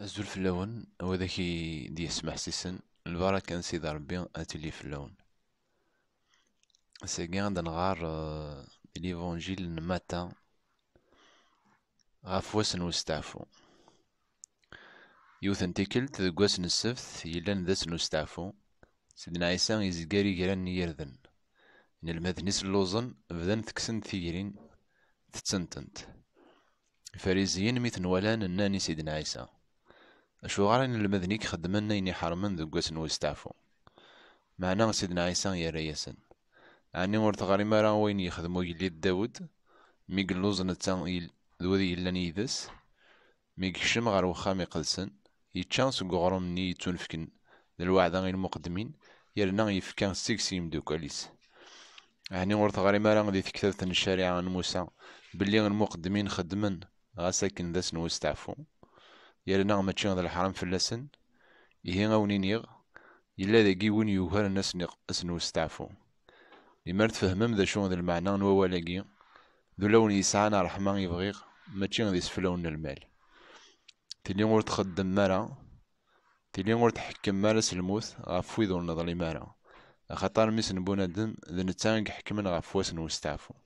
الزول في اللون هو ذاكي دي يسمح سيسن البركة نسيد ربي لي في اللون سيقين عند نغار آه، ليفونجيل نماتا غفوس نوستعفو يوث انتكل تذقوس نسفث يلان ذس نوستعفو سيدنا عيسى يزقاري جران يردن إن المذنس اللوزن بدن تكسن ثيرين تتسنتنت فريزيين مثل ولان الناني سيدنا عيسى شو غارين المذنيك خدمن إني حرمن ذو قسن ويستعفو معنى سيدنا عيسى يرى يسن أعني ورت غاري مرا وين يخدمو يلي داود مي قلوز نتا يل ذو ذي يلان يدس مي يكشم غار وخام يقلسن يتشان سوق غروم ني يتونفكن للوعدة غير المقدمين يرنا يفكان سيكس يمدوكاليس هني ورث غري مالا غادي تكتبت الشريعة عن موسى بلي المقدمين خدمن غاسكن ذا سنو استعفو يلا نعم تشين هذا الحرام في اللسن يهين غوني نيغ يلا ذا جيون يوهر الناس نيغ اسنو استعفو يمرت فهم ذا شون ذا المعنى نو ولا جي ذو لون يسعنا رحمان يبغيغ ما تشين ذي سفلون المال تلي نور تخدم مالا تلي نور تحكم مالا سلموث غفوي ذو النظر مالا خطر ميسن نبونا دم ذا نتانق حكمنا غفوس نو استعفو